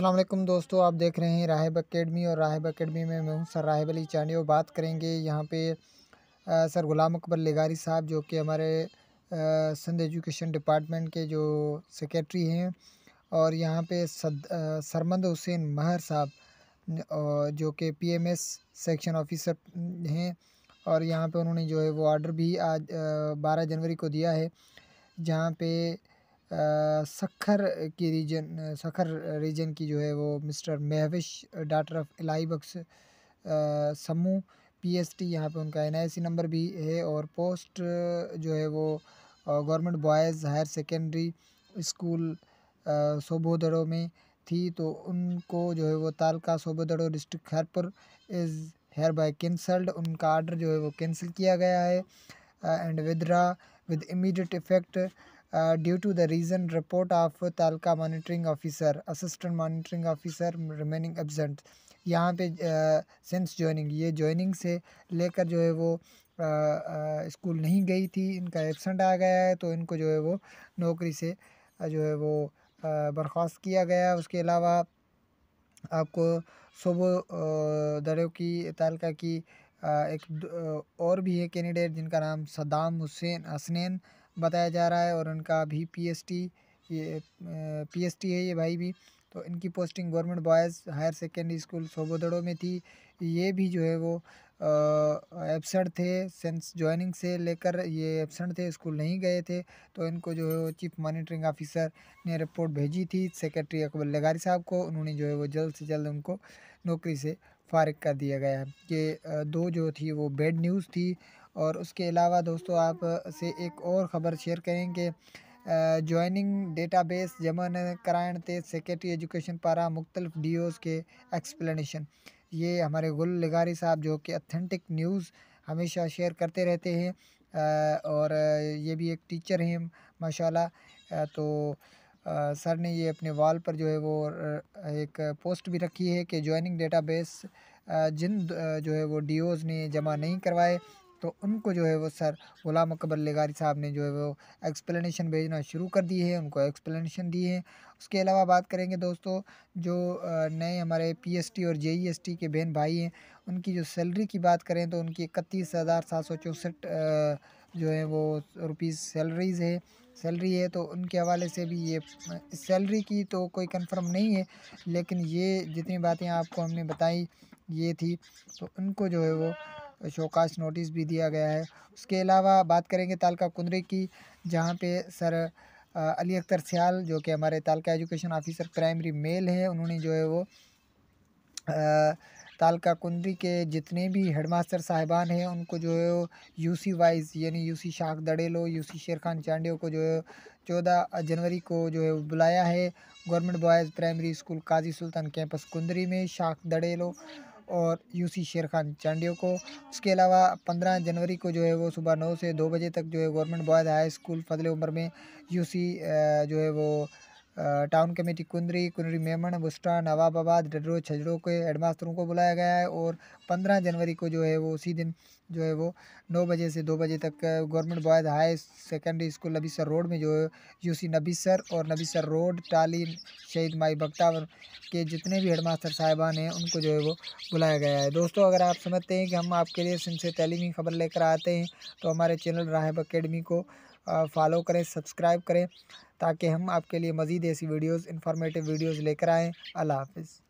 अल्लाम दोस्तों आप देख रहे हैं राहब अकेडमी और राहब अकेडमी में मैं हूँ सर राहब अली चांडी और बात करेंगे यहाँ पे आ, सर गुलाम अकबर लेगारी साहब जो कि हमारे सिंध एजुकेशन डिपार्टमेंट के जो सेक्रेटरी हैं और यहाँ पे सद सरमंद हुसैन महर साहब जो कि पीएमएस सेक्शन ऑफिसर हैं और यहाँ पे उन्होंने जो है वो आर्डर भी आज बारह जनवरी को दिया है जहाँ पे सखर की रीजन सखर रीजन की जो है वो mister Mahvish daughter of Elahibux Soomro P S T यहाँ पर उनका एन आई सी नंबर भी है और पोस्ट जो है वो government boys higher secondary school सोबोदड़ो में थी तो उनको जो है वो तालका सोबोदड़ो district Khairpur is hereby cancelled उनका आर्डर जो है वो कैंसिल किया गया है and withdraw with immediate effect due to the reason report of taluka monitoring officer assistant monitoring officer remaining absent यहाँ पे uh, ज्वाइनिंग ये ज्वाइनिंग से लेकर जो है वो स्कूल uh, uh, नहीं गई थी इनका एबसेंट आ गया है तो इनको जो है वो नौकरी से uh, जो है वो uh, बर्खास्त किया गया है उसके अलावा आपको सुबह uh, दरों की तालका की एक और भी है कैंडिडेट जिनका नाम सदाम हुसैन हसनैन बताया जा रहा है और उनका भी पीएसटी ये पीएसटी है ये भाई भी तो इनकी posting government boys higher secondary school सोबोदड़ो में थी ये भी जो है वो एबसेंट थे सेंस ज्वाइनिंग से लेकर ये एबसेंट थे स्कूल नहीं गए थे तो इनको जो है वो चीफ मॉनिटरिंग ऑफिसर ने रिपोर्ट भेजी थी सेक्रेटरी अकबर लगारी साहब को उन्होंने जो है वो जल्द से जल्द उनको नौकरी से फारग कर दिया गया है ये दो जो थी वो बेड न्यूज़ थी और उसके अलावा दोस्तों आप से एक और ख़बर शेयर करेंगे जॉइनिंग डेटाबेस जमा न कराइण थे सेक्रेटरी एजुकेशन पारा मुख़्तलिफ़ डी ओज़ के एक्सप्लेशन ये हमारे गुल लगारी साहब जो कि अथेंटिक न्यूज़ हमेशा शेयर करते रहते हैं और ये भी एक टीचर हैं माशाल्लाह तो सर ने ये अपने वाल पर जो है वो एक पोस्ट भी रखी है कि जॉइनिंग डेटाबेस जिन जो है वो डीओज़ ने जमा नहीं करवाए तो उनको जो है वो सर गुलाम अकबर लेगारी साहब ने जो है वो एक्सप्लेनेशन भेजना शुरू कर दिए है उनको एक्सप्लेनेशन दी है उसके अलावा बात करेंगे दोस्तों जो नए हमारे पीएसटी और जेईएसटी e के बहन भाई हैं उनकी जो सैलरी की बात करें तो उनकी इकतीस हज़ार सात सौ चौंसठ जो है वो रुपीज़ सैलरीज़ है सैलरी है तो उनके हवाले से भी ये सैलरी की तो कोई कंफर्म नहीं है लेकिन ये जितनी बातें आपको हमने बताई ये थी तो उनको जो है वो शोकाश नोटिस भी दिया गया है उसके अलावा बात करेंगे तालका कुंदरी की जहाँ पे सर अली अख्तर सियाल जो कि हमारे taluka education officer primary male है उन्होंने जो है वो तालका कुंदरी के जितने भी हेडमास्टर साहिबान हैं उनको जो है यू सी वाइज यानी यू सी शाख दड़ेलो यू सी शेर खान चांडियो को जो है चौदह जनवरी को जो है बुलाया है government boys primary school Qazi Sultan campus Kundri में शाख दड़ेलो और यूसी शेर खान चांडियो को इसके अलावा 15 जनवरी को जो है वो सुबह नौ से दो बजे तक जो है government boys high school Fazal Umar में यूसी जो है वो टाउन कमेटी कुंदरी कुंदरी मेमन बुस्टा नवाबाबाद डडरो छजड़ों के हेडमास्टरों को बुलाया गया है और पंद्रह जनवरी को जो है वो उसी दिन जो है वो नौ बजे से दो बजे तक government boys high secondary school Nabisar road में जो है यूसी नबीसर और नबीसर रोड टाली शहीद माई बख्तावर के जितने भी हेडमास्टर साहिबान हैं उनको जो है वो बुलाया गया है दोस्तों अगर आप समझते हैं कि हम आपके लिए सिंसे तलीमी ख़बर लेकर आते हैं तो हमारे चैनल राहब अकेडमी को फॉलो करें सब्सक्राइब करें ताकि हम आपके लिए मज़ीद ऐसी वीडियोज़ इंफॉर्मेटिव वीडियोज़ लेकर आएँ अल्लाह हाफिज़